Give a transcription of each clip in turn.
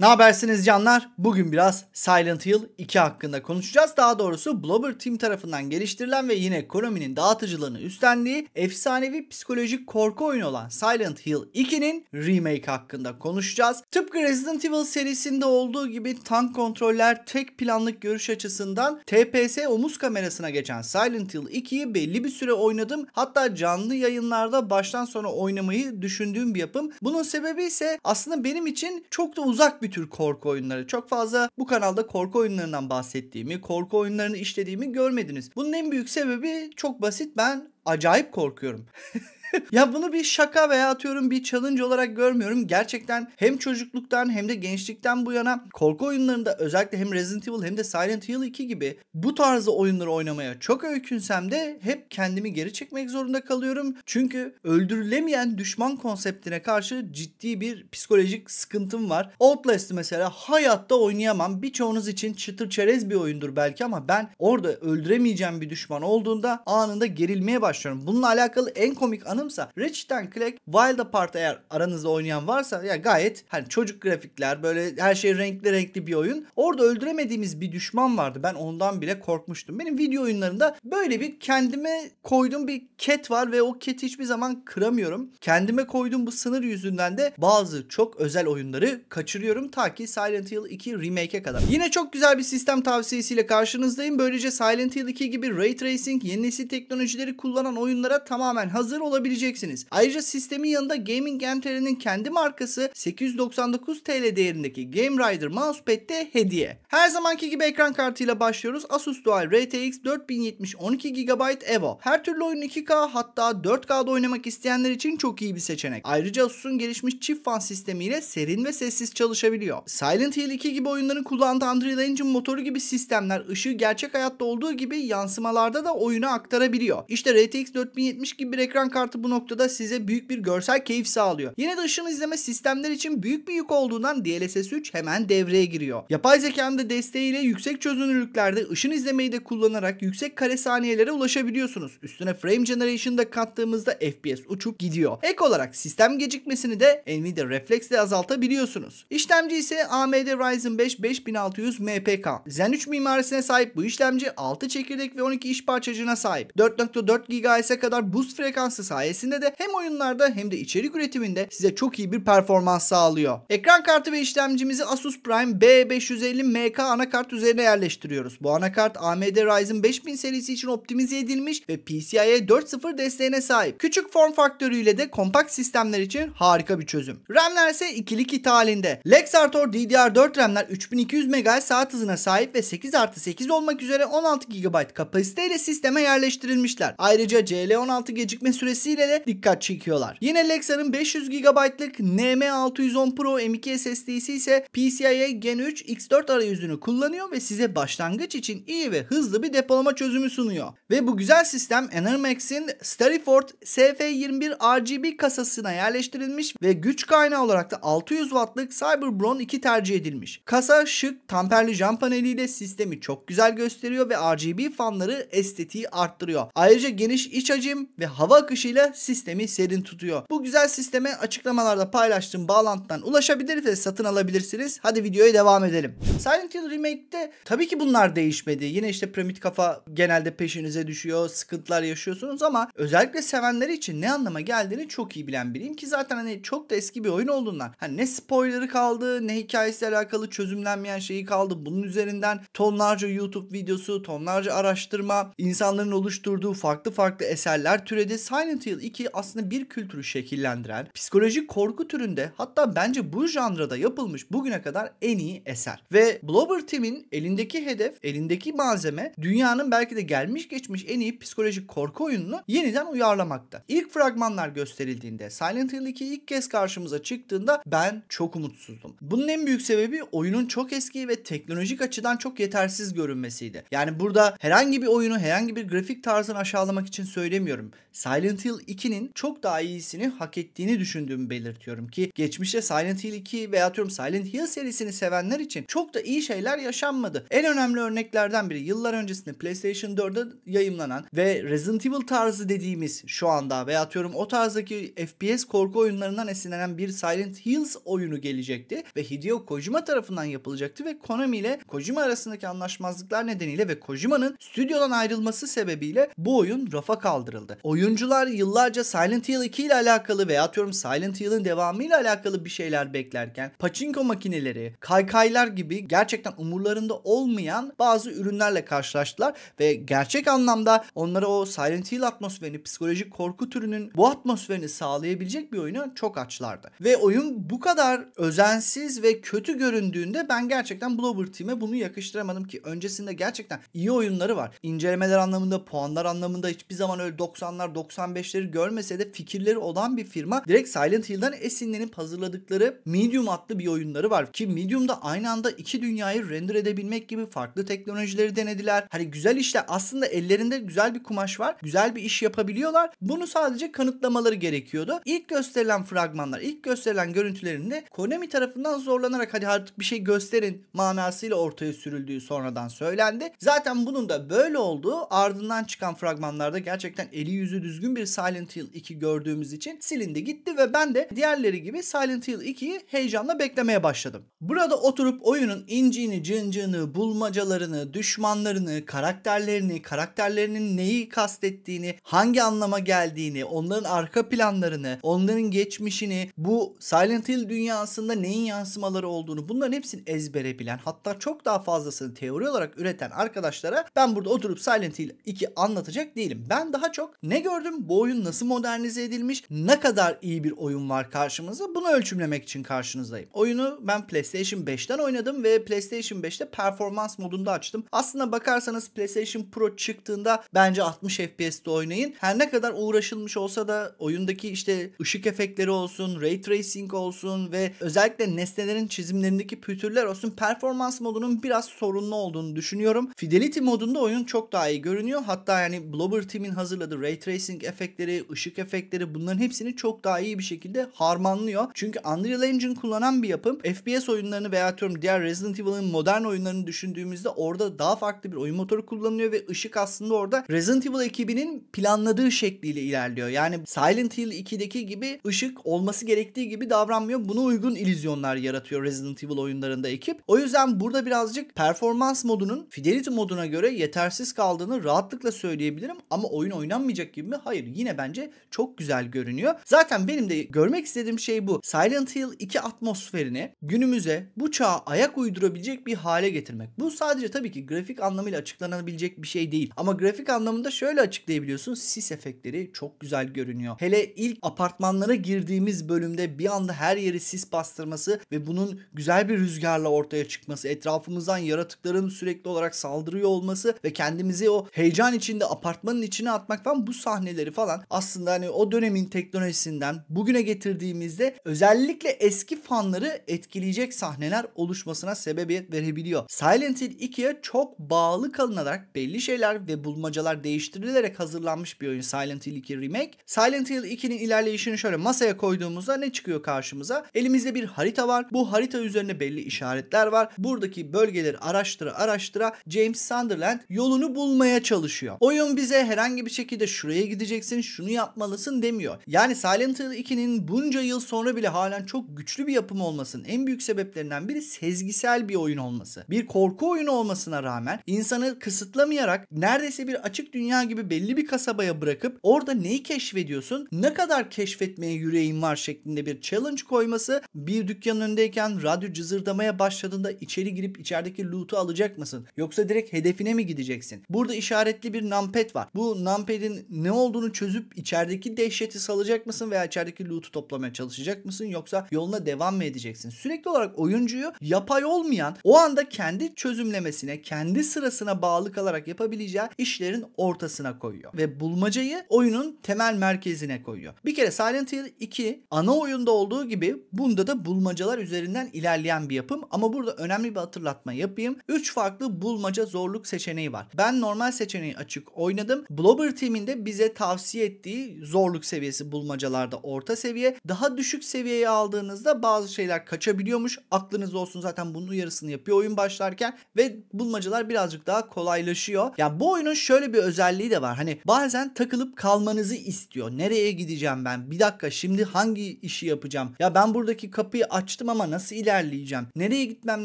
Ne habersiniz canlar? Bugün biraz Silent Hill 2 hakkında konuşacağız. Daha doğrusu Blobber Team tarafından geliştirilen ve yine Konami'nin dağıtıcılığını üstlendiği efsanevi psikolojik korku oyunu olan Silent Hill 2'nin remake hakkında konuşacağız. Tıpkı Resident Evil serisinde olduğu gibi tank kontroller tek planlık görüş açısından TPS omuz kamerasına geçen Silent Hill 2'yi belli bir süre oynadım. Hatta canlı yayınlarda baştan sona oynamayı düşündüğüm bir yapım. Bunun sebebi ise aslında benim için çok da uzak bir bir tür korku oyunları. Çok fazla bu kanalda korku oyunlarından bahsettiğimi, korku oyunlarını işlediğimi görmediniz. Bunun en büyük sebebi çok basit. Ben acayip korkuyorum. ya bunu bir şaka veya atıyorum bir challenge olarak görmüyorum. Gerçekten hem çocukluktan hem de gençlikten bu yana korku oyunlarında özellikle hem Resident Evil hem de Silent Hill 2 gibi bu tarzı oyunları oynamaya çok öykünsem de hep kendimi geri çekmek zorunda kalıyorum. Çünkü öldürülemeyen düşman konseptine karşı ciddi bir psikolojik sıkıntım var. Outlast'ı mesela hayatta oynayamam. Birçoğunuz için çıtır çerez bir oyundur belki ama ben orada öldüremeyeceğim bir düşman olduğunda anında gerilmeye başlıyorum. Bununla alakalı en komik anım oynadımsa Ratchet Clank Wild Apart eğer aranızda oynayan varsa ya yani gayet hani çocuk grafikler böyle her şey renkli renkli bir oyun. Orada öldüremediğimiz bir düşman vardı. Ben ondan bile korkmuştum. Benim video oyunlarında böyle bir kendime koyduğum bir ket var ve o keti hiçbir zaman kıramıyorum. Kendime koyduğum bu sınır yüzünden de bazı çok özel oyunları kaçırıyorum ta ki Silent Hill 2 remake'e kadar. Yine çok güzel bir sistem tavsiyesiyle karşınızdayım. Böylece Silent Hill 2 gibi ray tracing, yeni nesil teknolojileri kullanan oyunlara tamamen hazır olabilir kullanabileceksiniz. Ayrıca sistemin yanında Gaming Enter'in kendi markası 899 TL değerindeki Game Rider mousepad de hediye. Her zamanki gibi ekran kartıyla başlıyoruz. Asus Dual RTX 4070 12 GB EVO. Her türlü oyun 2K hatta 4K'da oynamak isteyenler için çok iyi bir seçenek. Ayrıca Asus'un gelişmiş çift fan sistemiyle serin ve sessiz çalışabiliyor. Silent Hill 2 gibi oyunların kullandığı Unreal Engine motoru gibi sistemler ışığı gerçek hayatta olduğu gibi yansımalarda da oyunu aktarabiliyor. İşte RTX 4070 gibi bir ekran kartı kartı bu noktada size büyük bir görsel keyif sağlıyor. Yine de ışın izleme sistemler için büyük bir yük olduğundan DLSS 3 hemen devreye giriyor. Yapay zekanın da desteğiyle yüksek çözünürlüklerde ışın izlemeyi de kullanarak yüksek kare saniyelere ulaşabiliyorsunuz. Üstüne frame generation da kattığımızda FPS uçup gidiyor. Ek olarak sistem gecikmesini de Nvidia Reflex ile azaltabiliyorsunuz. İşlemci ise AMD Ryzen 5 5600 MPK. Zen 3 mimarisine sahip bu işlemci 6 çekirdek ve 12 iş parçacığına sahip. 4.4 GHz'e kadar boost frekansı sahip sayesinde de hem oyunlarda hem de içerik üretiminde size çok iyi bir performans sağlıyor. Ekran kartı ve işlemcimizi Asus Prime B550MK anakart üzerine yerleştiriyoruz. Bu anakart AMD Ryzen 5000 serisi için optimize edilmiş ve PCIe 4.0 desteğine sahip. Küçük form faktörüyle de kompakt sistemler için harika bir çözüm. RAM'ler ise ikili kit halinde. Lexartor DDR4 RAM'ler 3200 MHz saat hızına sahip ve 8 artı 8 olmak üzere 16 GB kapasiteyle sisteme yerleştirilmişler. Ayrıca CL16 gecikme süresi özelliğiyle de dikkat çekiyorlar. Yine Lexa'nın 500 GB'lık NM610 Pro M2 SSD'si ise PCIe Gen 3 X4 arayüzünü kullanıyor ve size başlangıç için iyi ve hızlı bir depolama çözümü sunuyor. Ve bu güzel sistem Enermax'in Starryford SF21 RGB kasasına yerleştirilmiş ve güç kaynağı olarak da 600 Watt'lık Cyberbron 2 tercih edilmiş. Kasa şık tamperli cam paneliyle sistemi çok güzel gösteriyor ve RGB fanları estetiği arttırıyor. Ayrıca geniş iç hacim ve hava akışıyla sistemi serin tutuyor. Bu güzel sisteme açıklamalarda paylaştığım bağlantıdan ulaşabilir ve satın alabilirsiniz. Hadi videoya devam edelim. Silent Hill Remake'de tabii ki bunlar değişmedi. Yine işte piramit kafa genelde peşinize düşüyor. Sıkıntılar yaşıyorsunuz ama özellikle sevenleri için ne anlama geldiğini çok iyi bilen biriyim ki zaten hani çok da eski bir oyun olduğundan. Hani ne spoiler'ı kaldı ne hikayesiyle alakalı çözümlenmeyen şeyi kaldı. Bunun üzerinden tonlarca YouTube videosu, tonlarca araştırma, insanların oluşturduğu farklı farklı eserler türedi. Silent Hill yıl 2 aslında bir kültürü şekillendiren psikolojik korku türünde hatta bence bu janrada yapılmış bugüne kadar en iyi eser. Ve Blobber Team'in elindeki hedef, elindeki malzeme dünyanın belki de gelmiş geçmiş en iyi psikolojik korku oyununu yeniden uyarlamakta. İlk fragmanlar gösterildiğinde Silent Hill 2 ilk kez karşımıza çıktığında ben çok umutsuzdum. Bunun en büyük sebebi oyunun çok eski ve teknolojik açıdan çok yetersiz görünmesiydi. Yani burada herhangi bir oyunu herhangi bir grafik tarzını aşağılamak için söylemiyorum. Silent Hill 2'nin çok daha iyisini hak ettiğini düşündüğümü belirtiyorum ki geçmişte Silent Hill 2 veya atıyorum Silent Hill serisini sevenler için çok da iyi şeyler yaşanmadı. En önemli örneklerden biri yıllar öncesinde PlayStation 4'de yayımlanan ve Resident Evil tarzı dediğimiz şu anda veya atıyorum o tarzdaki FPS korku oyunlarından esinlenen bir Silent Hills oyunu gelecekti ve Hideo Kojima tarafından yapılacaktı ve Konami ile Kojima arasındaki anlaşmazlıklar nedeniyle ve Kojima'nın stüdyodan ayrılması sebebiyle bu oyun rafa kaldırıldı. Oyuncular yıllar yıllarca Silent Hill 2 ile alakalı veya atıyorum Silent Hill'in devamı ile alakalı bir şeyler beklerken paçinko makineleri, kaykaylar gibi gerçekten umurlarında olmayan bazı ürünlerle karşılaştılar ve gerçek anlamda onlara o Silent Hill atmosferini, psikolojik korku türünün bu atmosferini sağlayabilecek bir oyunu çok açlardı. Ve oyun bu kadar özensiz ve kötü göründüğünde ben gerçekten Bloober Team'e bunu yakıştıramadım ki öncesinde gerçekten iyi oyunları var. İncelemeler anlamında, puanlar anlamında hiçbir zaman öyle 90'lar, 95'ler satışları görmese de fikirleri olan bir firma direkt Silent Hill'den esinlenip hazırladıkları Medium adlı bir oyunları var. Ki Medium'da aynı anda iki dünyayı render edebilmek gibi farklı teknolojileri denediler. Hani güzel işler aslında ellerinde güzel bir kumaş var. Güzel bir iş yapabiliyorlar. Bunu sadece kanıtlamaları gerekiyordu. İlk gösterilen fragmanlar, ilk gösterilen görüntülerinde Konami tarafından zorlanarak hadi artık bir şey gösterin manasıyla ortaya sürüldüğü sonradan söylendi. Zaten bunun da böyle olduğu ardından çıkan fragmanlarda gerçekten eli yüzü düzgün bir Silent Hill 2 gördüğümüz için silindi gitti ve ben de diğerleri gibi Silent Hill 2'yi heyecanla beklemeye başladım. Burada oturup oyunun inciğini, cıncığını, bulmacalarını, düşmanlarını, karakterlerini, karakterlerinin neyi kastettiğini, hangi anlama geldiğini, onların arka planlarını, onların geçmişini, bu Silent Hill dünyasında neyin yansımaları olduğunu bunların hepsini ezbere bilen hatta çok daha fazlasını teori olarak üreten arkadaşlara ben burada oturup Silent Hill 2 anlatacak değilim. Ben daha çok ne gördüm bu oyun oyun nasıl modernize edilmiş, ne kadar iyi bir oyun var karşımızda bunu ölçümlemek için karşınızdayım. Oyunu ben PlayStation 5'ten oynadım ve PlayStation 5'te performans modunda açtım. Aslında bakarsanız PlayStation Pro çıktığında bence 60 FPS'te oynayın. Her ne kadar uğraşılmış olsa da oyundaki işte ışık efektleri olsun, ray tracing olsun ve özellikle nesnelerin çizimlerindeki pütürler olsun performans modunun biraz sorunlu olduğunu düşünüyorum. Fidelity modunda oyun çok daha iyi görünüyor. Hatta yani Blobber Team'in hazırladığı ray tracing efektleri efektleri, ışık efektleri bunların hepsini çok daha iyi bir şekilde harmanlıyor. Çünkü Unreal Engine kullanan bir yapım FPS oyunlarını veya atıyorum diğer Resident Evil'ın modern oyunlarını düşündüğümüzde orada daha farklı bir oyun motoru kullanılıyor ve ışık aslında orada Resident Evil ekibinin planladığı şekliyle ilerliyor. Yani Silent Hill 2'deki gibi ışık olması gerektiği gibi davranmıyor. Buna uygun illüzyonlar yaratıyor Resident Evil oyunlarında ekip. O yüzden burada birazcık performans modunun Fidelity moduna göre yetersiz kaldığını rahatlıkla söyleyebilirim. Ama oyun oynanmayacak gibi mi? Hayır. Yine bence çok güzel görünüyor. Zaten benim de görmek istediğim şey bu. Silent Hill 2 atmosferini günümüze bu çağa ayak uydurabilecek bir hale getirmek. Bu sadece tabii ki grafik anlamıyla açıklanabilecek bir şey değil. Ama grafik anlamında şöyle açıklayabiliyorsun. Sis efektleri çok güzel görünüyor. Hele ilk apartmanlara girdiğimiz bölümde bir anda her yeri sis bastırması ve bunun güzel bir rüzgarla ortaya çıkması, etrafımızdan yaratıkların sürekli olarak saldırıyor olması ve kendimizi o heyecan içinde apartmanın içine atmak falan bu sahneleri falan aslında hani o dönemin teknolojisinden bugüne getirdiğimizde özellikle eski fanları etkileyecek sahneler oluşmasına sebebiyet verebiliyor. Silent Hill 2'ye çok bağlı kalınarak belli şeyler ve bulmacalar değiştirilerek hazırlanmış bir oyun Silent Hill 2 Remake. Silent Hill 2'nin ilerleyişini şöyle masaya koyduğumuzda ne çıkıyor karşımıza? Elimizde bir harita var. Bu harita üzerinde belli işaretler var. Buradaki bölgeleri araştıra araştıra James Sunderland yolunu bulmaya çalışıyor. Oyun bize herhangi bir şekilde şuraya gideceksin, şunu yapmalısın demiyor. Yani Silent Hill 2'nin bunca yıl sonra bile halen çok güçlü bir yapım olmasının en büyük sebeplerinden biri sezgisel bir oyun olması. Bir korku oyunu olmasına rağmen insanı kısıtlamayarak neredeyse bir açık dünya gibi belli bir kasabaya bırakıp orada neyi keşfediyorsun, ne kadar keşfetmeye yüreğin var şeklinde bir challenge koyması, bir dükkanın önündeyken radyo cızırdamaya başladığında içeri girip içerideki loot'u alacak mısın? Yoksa direkt hedefine mi gideceksin? Burada işaretli bir numpad var. Bu numpad'in ne olduğunu çözüp dönüp içerideki dehşeti salacak mısın veya içerideki loot'u toplamaya çalışacak mısın yoksa yoluna devam mı edeceksin? Sürekli olarak oyuncuyu yapay olmayan o anda kendi çözümlemesine, kendi sırasına bağlı kalarak yapabileceği işlerin ortasına koyuyor ve bulmacayı oyunun temel merkezine koyuyor. Bir kere Silent Hill 2 ana oyunda olduğu gibi bunda da bulmacalar üzerinden ilerleyen bir yapım ama burada önemli bir hatırlatma yapayım. 3 farklı bulmaca zorluk seçeneği var. Ben normal seçeneği açık oynadım. Blobber timinde bize tavsiye ettiği zorluk seviyesi bulmacalarda orta seviye. Daha düşük seviyeye aldığınızda bazı şeyler kaçabiliyormuş. Aklınız olsun zaten bunun uyarısını yapıyor oyun başlarken ve bulmacalar birazcık daha kolaylaşıyor. Yani bu oyunun şöyle bir özelliği de var. Hani bazen takılıp kalmanızı istiyor. Nereye gideceğim ben? Bir dakika şimdi hangi işi yapacağım? Ya ben buradaki kapıyı açtım ama nasıl ilerleyeceğim? Nereye gitmem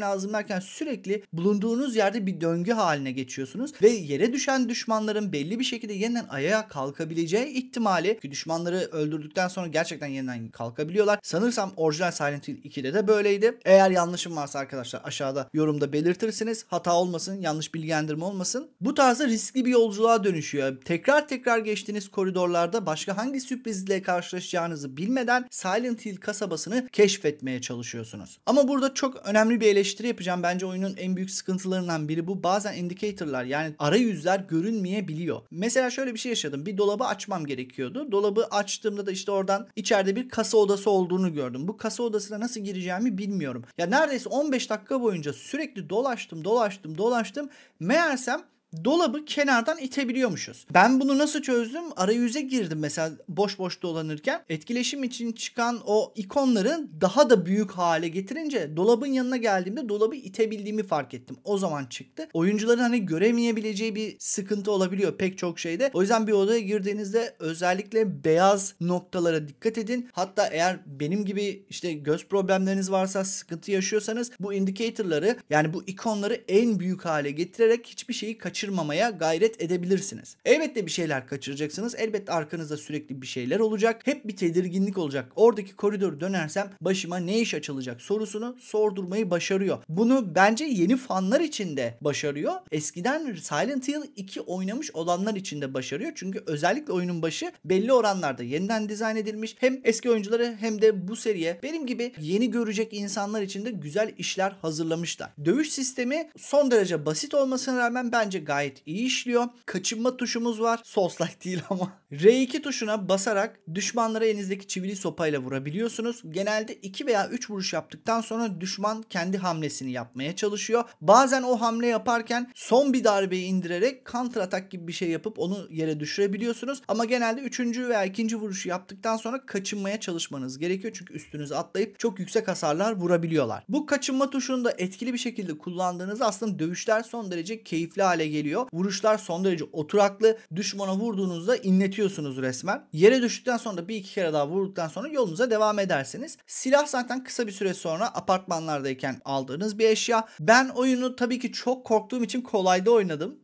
lazım derken sürekli bulunduğunuz yerde bir döngü haline geçiyorsunuz ve yere düşen düşmanların belli bir şekilde yeniden ayağa kalkabileceği ihtimali ki düşmanları öldürdükten sonra gerçekten yeniden kalkabiliyorlar. Sanırsam orijinal Silent Hill 2'de de böyleydi. Eğer yanlışım varsa arkadaşlar aşağıda yorumda belirtirsiniz. Hata olmasın, yanlış bilgilendirme olmasın. Bu tarzda riskli bir yolculuğa dönüşüyor. Tekrar tekrar geçtiğiniz koridorlarda başka hangi sürprizle karşılaşacağınızı bilmeden Silent Hill kasabasını keşfetmeye çalışıyorsunuz. Ama burada çok önemli bir eleştiri yapacağım. Bence oyunun en büyük sıkıntılarından biri bu. Bazen indicator'lar yani arayüzler görünmeyebiliyor. Mesela şöyle bir şey yaşadım. Bir dolabı açmam açmam gerekiyordu. Dolabı açtığımda da işte oradan içeride bir kasa odası olduğunu gördüm. Bu kasa odasına nasıl gireceğimi bilmiyorum. Ya neredeyse 15 dakika boyunca sürekli dolaştım, dolaştım, dolaştım. Meğersem dolabı kenardan itebiliyormuşuz. Ben bunu nasıl çözdüm? Arayüze girdim mesela boş boş dolanırken. Etkileşim için çıkan o ikonların daha da büyük hale getirince dolabın yanına geldiğimde dolabı itebildiğimi fark ettim. O zaman çıktı. Oyuncuların hani göremeyebileceği bir sıkıntı olabiliyor pek çok şeyde. O yüzden bir odaya girdiğinizde özellikle beyaz noktalara dikkat edin. Hatta eğer benim gibi işte göz problemleriniz varsa, sıkıntı yaşıyorsanız bu indicator'ları yani bu ikonları en büyük hale getirerek hiçbir şeyi kaçırmayın kaçırmamaya gayret edebilirsiniz. Elbette bir şeyler kaçıracaksınız. Elbette arkanızda sürekli bir şeyler olacak. Hep bir tedirginlik olacak. Oradaki koridoru dönersem başıma ne iş açılacak sorusunu sordurmayı başarıyor. Bunu bence yeni fanlar için de başarıyor. Eskiden Silent Hill 2 oynamış olanlar için de başarıyor. Çünkü özellikle oyunun başı belli oranlarda yeniden dizayn edilmiş. Hem eski oyuncuları hem de bu seriye benim gibi yeni görecek insanlar için de güzel işler hazırlamışlar. Dövüş sistemi son derece basit olmasına rağmen bence gayet iyi işliyor. Kaçınma tuşumuz var. Souls değil ama. R2 tuşuna basarak düşmanlara elinizdeki çivili sopayla vurabiliyorsunuz. Genelde 2 veya 3 vuruş yaptıktan sonra düşman kendi hamlesini yapmaya çalışıyor. Bazen o hamle yaparken son bir darbeyi indirerek counter atak gibi bir şey yapıp onu yere düşürebiliyorsunuz. Ama genelde 3. veya 2. vuruşu yaptıktan sonra kaçınmaya çalışmanız gerekiyor. Çünkü üstünüze atlayıp çok yüksek hasarlar vurabiliyorlar. Bu kaçınma tuşunu da etkili bir şekilde kullandığınız aslında dövüşler son derece keyifli hale geliyor geliyor. Vuruşlar son derece oturaklı. Düşmana vurduğunuzda inletiyorsunuz resmen. Yere düştükten sonra da bir iki kere daha vurduktan sonra yolunuza devam edersiniz. Silah zaten kısa bir süre sonra apartmanlardayken aldığınız bir eşya. Ben oyunu tabii ki çok korktuğum için kolayda oynadım.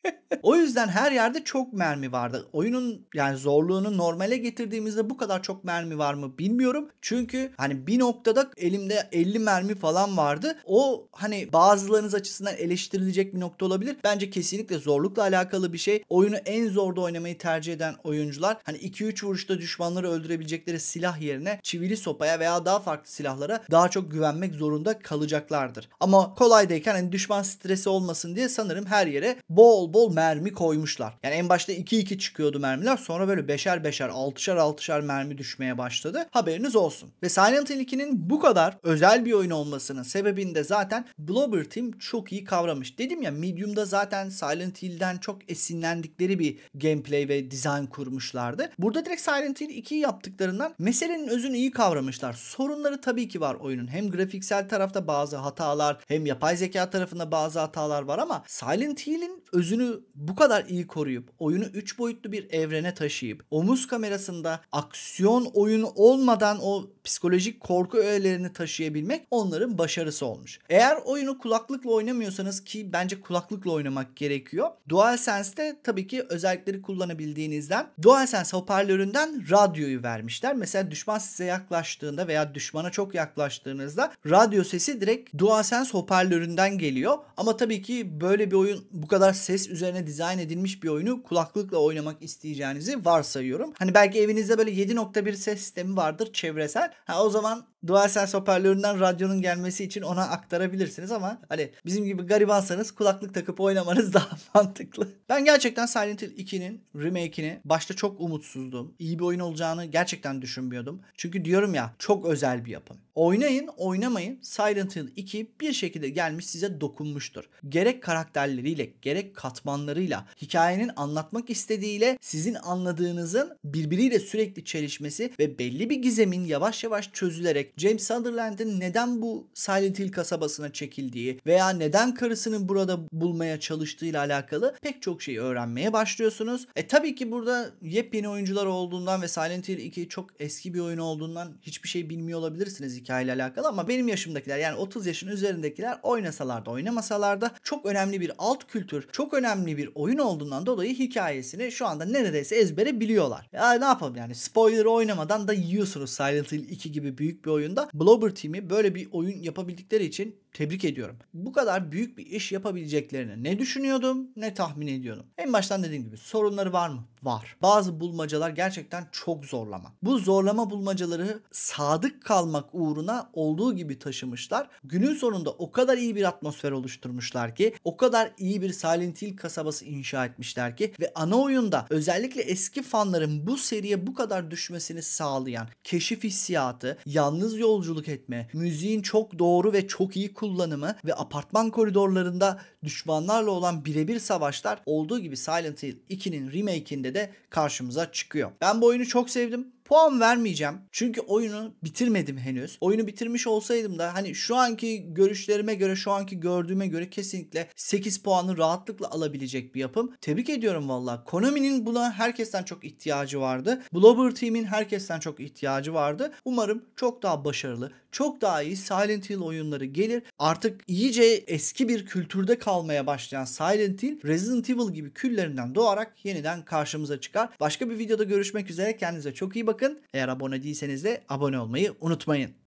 o yüzden her yerde çok mermi vardı. Oyunun yani zorluğunu normale getirdiğimizde bu kadar çok mermi var mı bilmiyorum. Çünkü hani bir noktada elimde 50 mermi falan vardı. O hani bazılarınız açısından eleştirilecek bir nokta olabilir. Bence kesinlikle zorlukla alakalı bir şey. Oyunu en zorda oynamayı tercih eden oyuncular hani 2-3 vuruşta düşmanları öldürebilecekleri silah yerine çivili sopaya veya daha farklı silahlara daha çok güvenmek zorunda kalacaklardır. Ama kolaydayken hani düşman stresi olmasın diye sanırım her yere bol bol mermi koymuşlar. Yani en başta 2-2 çıkıyordu mermiler sonra böyle 5'er 5'er 6'şar 6'şar mermi düşmeye başladı. Haberiniz olsun. Ve Silent Hill 2'nin bu kadar özel bir oyun olmasının sebebini de zaten Blobber Team çok iyi kavramış. Dedim ya Medium'da zaten Silent Hill'den çok esinlendikleri bir gameplay ve dizayn kurmuşlardı. Burada direkt Silent Hill 2'yi yaptıklarından meselenin özünü iyi kavramışlar. Sorunları tabii ki var oyunun. Hem grafiksel tarafta bazı hatalar hem yapay zeka tarafında bazı hatalar var ama Silent Hill'in özünü bu kadar iyi koruyup oyunu 3 boyutlu bir evrene taşıyıp omuz kamerasında aksiyon oyunu olmadan o psikolojik korku öğelerini taşıyabilmek onların başarısı olmuş. Eğer oyunu kulaklıkla oynamıyorsanız ki bence kulaklıkla oynamak gerekiyor anlatıyor. DualSense'de tabii ki özellikleri kullanabildiğinizden DualSense hoparlöründen radyoyu vermişler. Mesela düşman size yaklaştığında veya düşmana çok yaklaştığınızda radyo sesi direkt DualSense hoparlöründen geliyor. Ama tabii ki böyle bir oyun bu kadar ses üzerine dizayn edilmiş bir oyunu kulaklıkla oynamak isteyeceğinizi varsayıyorum. Hani belki evinizde böyle 7.1 ses sistemi vardır çevresel. Ha o zaman DualSense hoparlöründen radyonun gelmesi için ona aktarabilirsiniz ama hani bizim gibi garibansanız kulaklık takıp oynamanız daha mantıklı. Ben gerçekten Silent Hill 2'nin remake'ini başta çok umutsuzdum. İyi bir oyun olacağını gerçekten düşünmüyordum. Çünkü diyorum ya çok özel bir yapım. Oynayın, oynamayın Silent Hill 2 bir şekilde gelmiş size dokunmuştur. Gerek karakterleriyle, gerek katmanlarıyla, hikayenin anlatmak istediğiyle sizin anladığınızın birbiriyle sürekli çelişmesi ve belli bir gizemin yavaş yavaş çözülerek gelecek. James Sunderland'in neden bu Silent Hill kasabasına çekildiği veya neden karısının burada bulmaya çalıştığı ile alakalı pek çok şeyi öğrenmeye başlıyorsunuz. E tabii ki burada yepyeni oyuncular olduğundan ve Silent Hill 2 çok eski bir oyun olduğundan hiçbir şey bilmiyor olabilirsiniz hikayeyle alakalı ama benim yaşımdakiler yani 30 yaşın üzerindekiler oynasalar da oynamasalar da çok önemli bir alt kültür, çok önemli bir oyun olduğundan dolayı hikayesini şu anda neredeyse ezbere biliyorlar. Ya ne yapalım yani spoiler oynamadan da yiyorsunuz Silent Hill 2 gibi büyük bir oyun oyunda Blobber Team'i böyle bir oyun yapabildikleri için Tebrik ediyorum. Bu kadar büyük bir iş yapabileceklerini ne düşünüyordum ne tahmin ediyordum. En baştan dediğim gibi sorunları var mı? Var. Bazı bulmacalar gerçekten çok zorlama. Bu zorlama bulmacaları sadık kalmak uğruna olduğu gibi taşımışlar. Günün sonunda o kadar iyi bir atmosfer oluşturmuşlar ki o kadar iyi bir Silent Hill kasabası inşa etmişler ki ve ana oyunda özellikle eski fanların bu seriye bu kadar düşmesini sağlayan keşif hissiyatı, yalnız yolculuk etme, müziğin çok doğru ve çok iyi kullanılması kullanımı ve apartman koridorlarında düşmanlarla olan birebir savaşlar olduğu gibi Silent Hill 2'nin remake'inde de karşımıza çıkıyor. Ben bu oyunu çok sevdim puan vermeyeceğim. Çünkü oyunu bitirmedim henüz. Oyunu bitirmiş olsaydım da hani şu anki görüşlerime göre, şu anki gördüğüme göre kesinlikle 8 puanı rahatlıkla alabilecek bir yapım. Tebrik ediyorum valla. Konami'nin buna herkesten çok ihtiyacı vardı. Blobber Team'in herkesten çok ihtiyacı vardı. Umarım çok daha başarılı, çok daha iyi Silent Hill oyunları gelir. Artık iyice eski bir kültürde kalmaya başlayan Silent Hill Resident Evil gibi küllerinden doğarak yeniden karşımıza çıkar. Başka bir videoda görüşmek üzere. Kendinize çok iyi bakın. Eğer abone değilseniz de abone olmayı unutmayın.